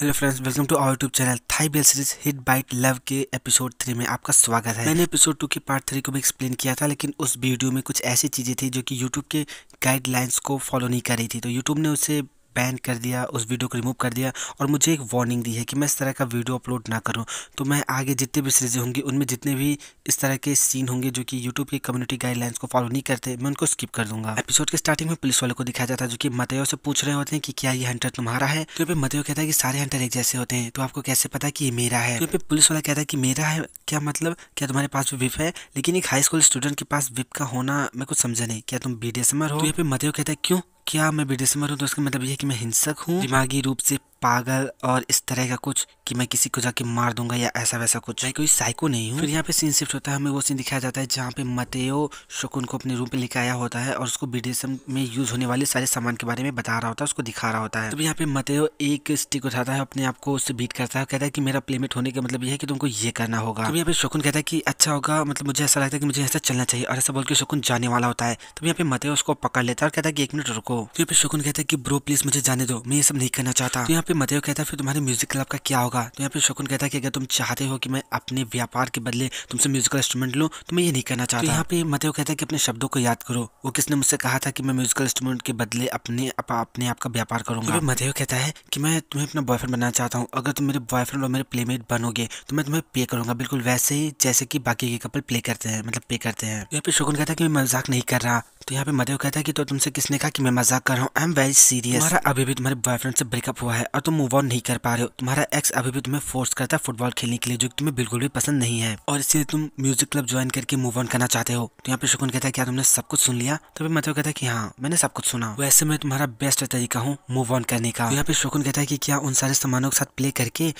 hello friends welcome to our YouTube channel Thai bell series hit bite love के episode three में आपका स्वागत है मैंने एपिसोड टू के पार्ट थ्री को भी एक्सप्लेन किया था लेकिन उस वीडियो में कुछ ऐसी चीज़ें थी जो कि यूट्यूब के गाइडलाइंस को फॉलो नहीं कर रही थी तो यूट्यूब ने उसे बैन कर दिया उस वीडियो को रिमूव कर दिया और मुझे एक वार्निंग दी है कि मैं इस तरह का वीडियो अपलोड ना करूँ तो मैं आगे जितने भी सीरीज़ें होंगी उनमें जितने भी इस तरह के सीन होंगे जो कि यूट्यूब की कम्युनिटी गाइडलाइंस को फॉलो नहीं करते मैं उनको स्किप कर दूंगा एपिसोड के स्टार्टिंग में पुलिस वालों को दिखाया जाता है जो कि मतयो से पूछ रहे होते हैं कि क्या ये हंटर तुम्हारा है तो फिर मतयो कहता है कि सारे हंटर एक जैसे होते हैं तो आपको कैसे पता कि ये मेरा है तो फिर पुलिस वाला कहता है कि मेरा है क्या मतलब क्या तुम्हारे पास भी विप है लेकिन एक हाई स्कूल स्टूडेंट के पास विप का होना मैं कुछ समझा नहीं क्या तुम बी हो तो यहाँ पे मतयो कहता है क्यों क्या मैं बेडसमर हूँ तो इसका मतलब यह कि मैं हिंसक हूँ दिमागी रूप से पागल और इस तरह का कुछ कि मैं किसी को जाके मार दूंगा या ऐसा वैसा कुछ मैं कोई साइको नहीं हूँ फिर यहाँ पे सीन शिफ्ट होता है हमें वो सीन दिखाया जाता है जहाँ पे मतेओ शकुन को अपने रूम पे लेके आया होता है और उसको बीडीएसएम में यूज होने वाले सारे सामान के बारे में बता रहा होता है उसको दिखा रहा होता है तो यहाँ पे मतेओ एक स्टिक उठाता है अपने आप को उससे बीट करता है कहता है की मेरा प्लेमेट होने का मतलब यह है कि तुमको ये करना होगा तो यहाँ पे शकुन कहता है कि अच्छा होगा मतलब मुझे ऐसा लगता है की मुझे ऐसा चलना चाहिए और ऐसा बोल के शकुन जाने वाला होता है तो यहाँ पे मतेओ उसको पकड़ लेता है और कहता है की एक मिनट रुको तो यहाँ पे शकुन कहता है की ब्रो प्लीज मुझे जाने दो मैं ये सब नहीं करना चाहता यहाँ पे पे मदेव कहता है फिर तुम्हारे म्यूजिक क्लब का क्या होगा तो यहाँ पे शकुन कहता है कि अगर तुम चाहते हो कि मैं अपने व्यापार के बदले तुमसे म्यूजिकल इंस्ट्रूमेंट लूँ तो मैं ये नहीं करना चाहता तो यहाँ पे मदेव कहता है कि अपने शब्दों को याद करो वो किसने मुझसे कहा था कि मैं म्यूजिकल इंस्ट्रूमेंट के बदले अपने अपने आप का व्यापार करूंगा तो मदेव कहता है कि मैं तुम्हें अपना बॉयफ्रेंड बनाना चाहता हूँ अगर तुम मेरे बॉयफ्रेंड और मेरे प्लेमेट बनोगे तो मैं तुम्हें पे करूंगा बिल्कुल वैसे ही जैसे कि बाकी के कपल प्ले करते हैं मतलब पे करते हैं यहाँ पे शकुन कहता है कि मैं मजाक नहीं कर रहा तो यहाँ पे मदेव कहता है कि तो तुमसे किसने कहा कि मैं मजाक कर रहा हूँ आई एम वेरी सीरियस अभी भी तुम्हारे बॉयफ्रेंड से ब्रेकअप हुआ है और तुम मूव ऑन नहीं कर पा रहे हो तुम्हारा एक्स अभी भी तुम्हें फोर्स करता है फुटबॉल खेलने के लिए जो तुम्हें बिल्कुल भी पसंद नहीं है और इसलिए तुम म्यूजिक क्लब ज्वाइन करके मूव ऑन करना चाहते हो तो यहाँ पे शुकुन कहता है क्या तुमने सब कुछ सुन लिया तो फिर मतलब कहता है की हाँ मैंने सब कुछ सुना वैसे मैं तुम्हारा बेस्ट तरीका हूँ मूव ऑन करने का तो यहाँ पे शुकुन कहता है की क्या उन सारे सामानों के साथ प्ले करके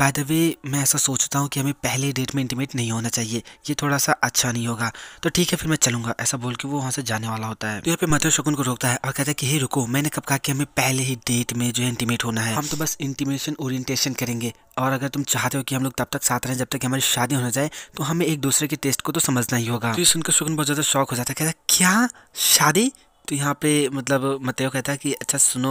बाय द वे मैं ऐसा सोचता हूँ कि हमें पहले डेट में इंटीमेट नहीं होना चाहिए ये थोड़ा सा अच्छा नहीं होगा तो ठीक है फिर मैं चलूंगा ऐसा बोल के वो वहाँ से जाने वाला होता है तो यहाँ पे मधुर शकुन को रोकता है और कहता है कि हे रुको मैंने कब कहा कि हमें पहले ही डेट में जो है इंटीमेट होना है हम तो बस इंटीमेशन ओरिएंटेशन करेंगे और अगर तुम चाहते हो कि हम लोग तब तक साथ रहें जब तक हमारी शादी होना जाए तो हमें एक दूसरे के टेस्ट को तो समझना ही होगा तो सुनकर शकुन बहुत ज़्यादा शौक हो जाता है कहता है क्या शादी तो यहाँ पे मतलब मतयो कहता है कि अच्छा सुनो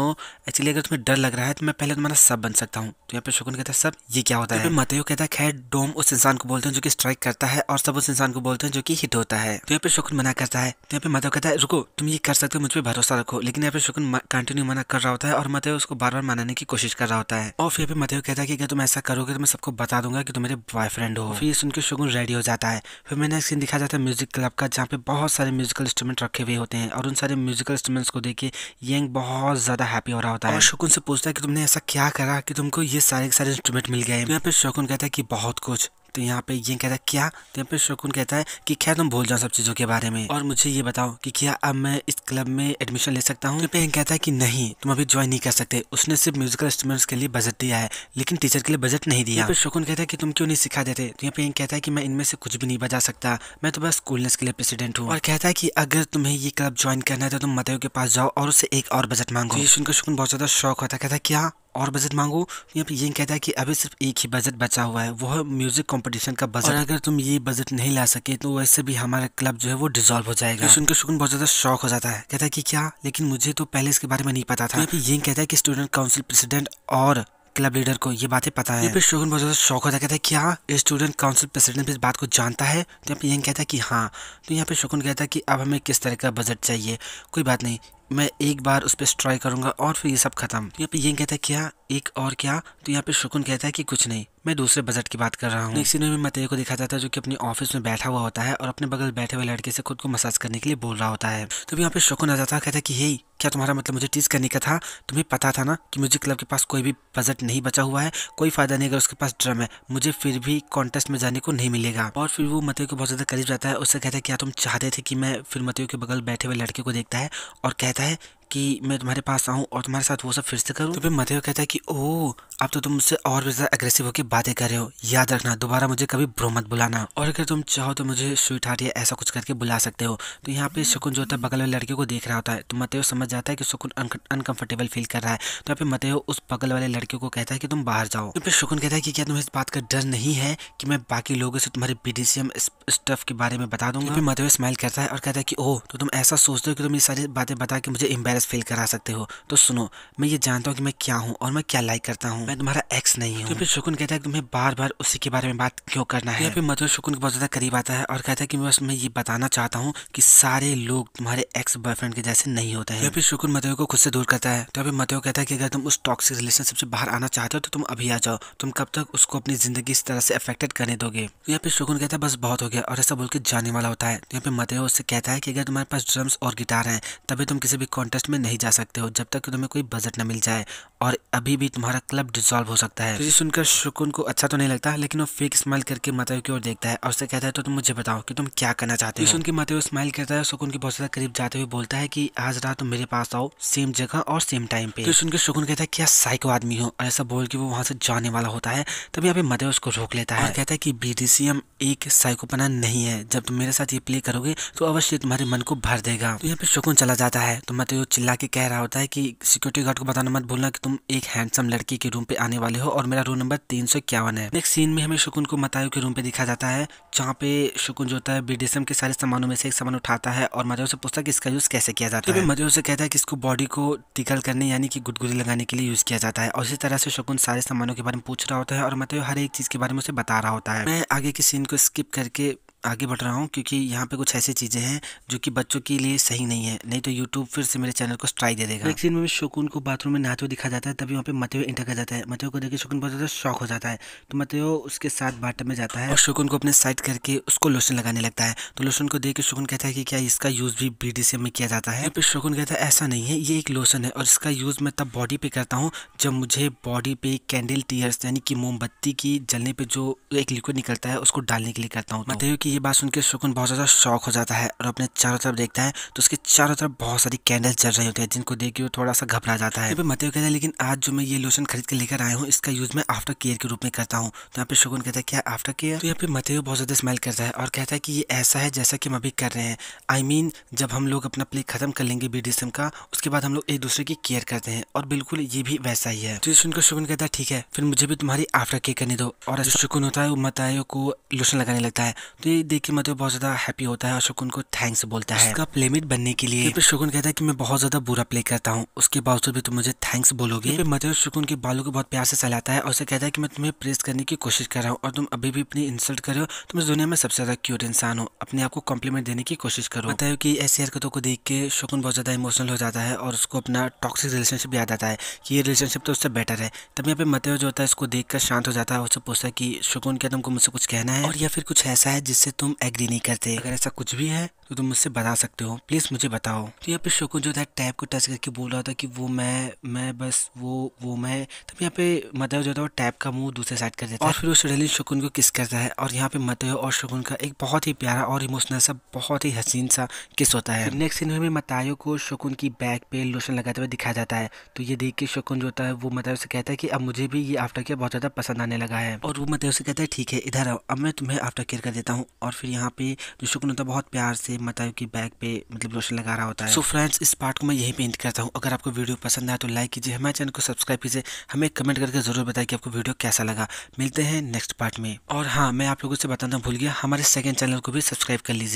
एक्चुअली अगर तुम्हें डर लग रहा है तो मैं पहले तुम्हारा सब बन सकता हूँ तो यहाँ पे शकुन कहता है सब ये क्या होता तो है मतयो कहता है खैर डोम उस इंसान को बोलते हैं जो कि स्ट्राइक करता है और सब उस इंसान को बोलते हैं जो कि हिट होता है तो यहाँ पे शकुन मना करता है तो यहाँ पे मतयो कहता है रुको तुम ये कर सकते हो मुझ पर भरोसा रखो लेकिन यहाँ पे शकुन कंटिन्यू मना कर रहा होता है और मतयो उसको बार बार मनाने की कोशिश कर रहा होता है और फिर मतयो कहता है कि अगर तुम ऐसा करोगे तो मैं सबको बता दूंगा कि तुम मेरे बॉयफ्रेंड हो फिर सुन के शकुन रेडी हो जाता है फिर मैंने सीन दिखा जाता है म्यूजिक क्लब का जहाँ पे बहुत सारे म्यूजिकल इंस्ट्रूमेंट रखे हुए होते हैं और उन सारे म्यूज़िकल इंस्ट्रूमेंट्स को देख के यंग बहुत ज़्यादा हैप्पी हो रहा होता है और शकुन से पूछता है कि तुमने ऐसा क्या करा कि तुमको ये सारे सारे इंस्ट्रूमेंट मिल गए तो यहाँ पे शकुन कहता है कि बहुत कुछ तो यहाँ पे ये कहता है क्या तो यहाँ पे शकुन कहता है कि खैर तुम भूल जाओ सब चीज़ों के बारे में और मुझे ये बताओ कि क्या अब मैं इस क्लब में एडमिशन ले सकता हूँ तो यहाँ पे कहता है कि नहीं तुम अभी ज्वाइन नहीं कर सकते उसने सिर्फ म्यूजिकल इंस्ट्रूमेंट्स के लिए बजट दिया है लेकिन टीचर के लिए बजट नहीं दिया तो शकुन कहता है कि तुम क्यों नहीं सिखा देते तो यहाँ पे हैंग कहता है कि मैं इनमें से कुछ भी नहीं बजा सकता मैं तो बस कूलनेस के लिए प्रेसिडेंट हूँ और कहता है कि अगर तुम्हें ये क्लब ज्वाइन करना है तो तुम मतयो के पास जाओ और उसे एक और बजट मांगो तो ये सुनकर शकुन बहुत ज्यादा शौक होता है कहता है क्या और बजट मांगो यहाँ पे ये कहता है कि अभी सिर्फ एक ही बजट बचा हुआ है वो है म्यूजिक कंपटीशन का बजट अगर तुम ये बजट नहीं ला सके तो वैसे भी हमारा क्लब जो है वो डिजोल्व हो जाएगा तो सुनकर सुकून बहुत ज्यादा शौक हो जाता है कहता है कि क्या लेकिन मुझे तो पहले इसके बारे में नहीं पता था यहाँ ये कहता है कि स्टूडेंट काउंसिल प्रेसिडेंट और क्लब लीडर को ये बातें पता है फिर शोगन बहुत ज्यादा शौक होता कहता है क्या स्टूडेंट काउंसिल प्रेसिडेंट भी इस बात को जानता है तो यहाँ पे यंग कहता है कि हाँ तो यहाँ पे शोकन कहता है कि अब हमें किस तरह का बजट चाहिए कोई बात नहीं मैं एक बार उस पर स्ट्राई करूंगा और फिर ये सब खत्म यहाँ पे ये कहता है क्या एक और क्या तो यहाँ पे शुकुन कहता है कि कुछ नहीं मैं दूसरे बजट की बात कर रहा हूँ नेक्स्ट में मतेय को देखा जाता है जो कि अपने ऑफिस में बैठा हुआ होता है और अपने बगल बैठे हुए लड़के से खुद को मसाज करने के लिए बोल रहा होता है तो यहाँ पे शुकुन आ जाता है कहता है कि हे क्या तुम्हारा मतलब मुझे टीज करने का था तुम्हें पता था ना कि म्यूजिक क्लब के पास कोई भी बजट नहीं बचा हुआ है कोई फायदा नहीं अगर उसके पास ड्रम है मुझे फिर भी कॉन्टेस्ट में जाने को नहीं मिलेगा और फिर वो मतेय को बहुत ज्यादा करीब जाता है उससे कहता है क्या तुम चाहते थे कि मैं फिर मतेय के बगल बैठे हुए लड़के को देखता है और कहता है कि मैं तुम्हारे पास आऊँ और तुम्हारे साथ वो सब फिर से करूँ तो फिर मधेव कहता है कि ओ अब तो तुम मुझसे और भी ज़्यादा एग्रेसिव होकर बातें कर रहे हो याद रखना दोबारा मुझे कभी ब्रो मत बुलाना और अगर तुम चाहो तो मुझे स्वीट हार्ट या ऐसा कुछ करके बुला सकते हो तो यहाँ पे सुकुन जो होता है बगल वाले लड़के को देख रहा होता है तो मतेव समझ जाता है कि सुकुन अनकंफर्टेबल फील कर रहा है तो यहाँ पे मतेव उस बगल वाले लड़के को कहता है कि तुम बाहर जाओ तो फिर सुकुन कहता है कि क्या तुम्हें इस बात का डर नहीं है कि मैं बाकी लोगों से तुम्हारे बीडीसीएम स्टफ के बारे में बता दूंगा तो फिर मतेव स्माइल करता है और कहता है कि ओह तो तुम ऐसा सोचते हो कि तुम ये सारी बातें बता के मुझे एम्बेस स्ट्रेस फील करा सकते हो तो सुनो मैं ये जानता हूँ कि मैं क्या हूँ और मैं क्या लाइक करता हूँ मैं तुम्हारा एक्स नहीं हूँ क्योंकि शुकुन कहता है तुम्हें बार बार उसी के बारे में बात क्यों करना है फिर मधुर शुकुन के बहुत ज़्यादा करीब आता है और कहता है कि मैं बस मैं ये बताना चाहता हूँ कि सारे लोग तुम्हारे एक्स बॉयफ्रेंड के जैसे नहीं होते हैं फिर शुकुन मधुर को खुद से दूर करता है तो अभी मधुर कहता है कि अगर तुम उस टॉक्सिक रिलेशनशिप से बाहर आना चाहते हो तो तुम अभी आ जाओ तुम कब तक उसको अपनी जिंदगी इस तरह से अफेक्टेड करने दोगे तो यहाँ पे शुकुन कहता है बस बहुत हो गया और ऐसा बोल के जाने वाला होता है तो यहाँ पे मधुर उससे कहता है कि अगर तुम्हारे पास ड्रम्स और गिटार है तभी तुम किसी भी कॉन्टेस्ट में नहीं जा सकते हो जब तक तुम्हें कोई बजट ना मिल जाए और अभी भी तुम्हारा क्लब डिसॉल्व हो सकता है तो ये सुनकर शुकुन को अच्छा तो नहीं लगता लेकिन वो फेक स्माइल करके माताओ की ओर देखता है और उससे कहता है तो तुम मुझे बताओ कि तुम क्या करना चाहते हो सुनकर के माताओ स्माइल करता है शुकुन के बहुत ज्यादा करीब जाते हुए बोलता है की आज रात तुम मेरे पास आओ सेम जगह और सेम टाइम पे तो सुनकर शुकुन कहता है क्या साइको आदमी हो और ऐसा बोल के वो वहां से जाने वाला होता है तब यहाँ पे माताओ उसको रोक लेता है कहता है कि बीडीसीएम एक साइकोपना नहीं है जब तुम मेरे साथ ये प्ले करोगे तो अवश्य तुम्हारे मन को भर देगा तो यहाँ पे शुकुन चला जाता है तो माताओ चिल्ला के कह रहा होता है कि सिक्योरिटी गार्ड को बताना मत भूलना कि तुम एक हैंडसम लड़की के रूम पे आने वाले हो और मेरा रूम नंबर तीन सौ इक्यावन है नेक्स्ट सीन में हमें शुकुन को मतायु के रूम पे दिखा जाता है जहाँ पे शुकुन जो होता है बीडीएसएम के सारे सामानों में से एक सामान उठाता है और मजो से पूछता है इसका यूज कैसे किया जाता तो है मजो से कहता है कि इसको बॉडी को टिकल करने यानी कि गुदगुदी लगाने के लिए यूज किया जाता है और इसी तरह से शकुन सारे सामानों के बारे में पूछ रहा होता है और मतायो हर एक चीज के बारे में उसे बता रहा होता है मैं आगे के सीन को स्किप करके आगे बढ़ रहा हूँ क्योंकि यहाँ पे कुछ ऐसी चीज़ें हैं जो कि बच्चों के लिए सही नहीं है नहीं तो यूट्यूब फिर से मेरे चैनल को स्ट्राइक दे देगा एक सीन में शोकुन को बाथरूम में नहाते हुए दिखा जाता है तभी वहाँ पे मते इंटर कर जाता है मते को देखिए शोकुन बहुत ज़्यादा शौक हो जाता है तो मते उसके साथ बाटम में जाता है और शोकुन को अपने साइड करके उसको लोशन लगाने लगता है तो लोशन को देख के शोकुन कहता है कि क्या इसका यूज़ भी बी में किया जाता है फिर शोकुन कहता है ऐसा नहीं है ये एक लोशन है और इसका यूज़ मैं तब बॉडी पे करता हूँ जब मुझे बॉडी पे कैंडल टीयर्स यानी कि मोमबत्ती की जलने पर जो एक लिक्विड निकलता है उसको डालने के लिए करता हूँ मते की ये बात सुन के सुकून बहुत ज़्यादा शौक हो जाता है और अपने चारों तरफ देखता है तो उसके चारों तरफ बहुत सारी कैंडल जल रही होती है जिनको देख के वो थोड़ा सा घबरा जाता है मत कहता है लेकिन आज जो मैं ये लोशन खरीद के लेकर आया हूँ इसका यूज मैं आफ्टर केयर के रूप में करता हूँ तो यहाँ पे शुकुन कहता है क्या आफ्टर केयर तो यहाँ पे मते बहुत ज़्यादा स्मेल करता है और कहता है कि ये ऐसा है जैसा कि हम अभी कर रहे हैं आई मीन जब हम लोग अपना प्ले खत्म कर लेंगे बी का उसके बाद हम लोग एक दूसरे की केयर करते हैं और बिल्कुल ये भी वैसा ही है तो ये सुनकर शुकुन कहता है ठीक है फिर मुझे भी तुम्हारी आफ्टर केयर करने दो और शुकुन होता है वो मतायो को लोशन लगाने लगता है तो ये ये देख के मतलब बहुत ज्यादा हैप्पी होता है और शकुन को थैंक्स बोलता है उसका प्लेमेट बनने के लिए फिर शकुन कहता है कि मैं बहुत ज्यादा बुरा प्ले करता हूँ उसके बावजूद भी तुम मुझे थैंक्स बोलोगे फिर मतलब शकुन के बालों को बहुत प्यार से सलाता है और उसे कहता है कि मैं तुम्हें प्रेस करने की कोशिश कर रहा हूँ और तुम अभी भी अपनी इंसल्ट करो तुम इस दुनिया में सबसे ज्यादा क्यूट इंसान हो अपने आप को कॉम्प्लीमेंट देने की कोशिश करो बताओ की ऐसी हरकतों को देख के शकुन बहुत ज्यादा इमोशनल हो जाता है और उसको अपना टॉक्सिक रिलेशनशिप याद आता है कि ये रिलेशनशिप तो उससे बेटर है तब यहाँ पे मतलब जो होता है उसको देख शांत हो जाता है उससे पूछता है कि शकुन क्या तुमको मुझसे कुछ कहना है और या फिर कुछ ऐसा है जिससे तुम एग्री नहीं करते अगर ऐसा कुछ भी है तो तुम मुझसे बता सकते हो प्लीज़ मुझे बताओ तो यहाँ पे शोको जो था टैब को टच करके बोल रहा था कि वो मैं मैं बस वो वो मैं तब यहाँ पे मदर जो था वो टैब का मुंह दूसरे साइड कर देता है और फिर वो सडनली शोकुन को किस करता है और यहाँ पे मदर और शोकुन का एक बहुत ही प्यारा और इमोशनल सा बहुत ही हसीन सा किस होता है नेक्स्ट सीन में मतायो को शोकुन की बैग पे लोशन लगाते हुए दिखाया जाता है तो ये देख के शोकुन जो होता है वो मदर से कहता है कि अब मुझे भी ये आफ्टर केयर बहुत ज़्यादा पसंद आने लगा है और वो मदर से कहता है ठीक है इधर आओ अब मैं तुम्हें आफ्टर केयर कर देता हूँ और फिर यहाँ पे जो शोकुन होता है बहुत प्यार से मतायु की बैग पे मतलब लोशन लगा रहा होता है सो so फ्रेंड्स इस पार्ट को मैं यहीं पे इंत करता हूँ अगर आपको वीडियो पसंद आए तो लाइक कीजिए हमारे चैनल को सब्सक्राइब कीजिए हमें कमेंट करके जरूर बताए कि आपको वीडियो कैसा लगा मिलते हैं नेक्स्ट पार्ट में और हाँ मैं आप लोगों से बताना भूल गया हमारे सेकेंड चैनल को भी सब्सक्राइब कर लीजिए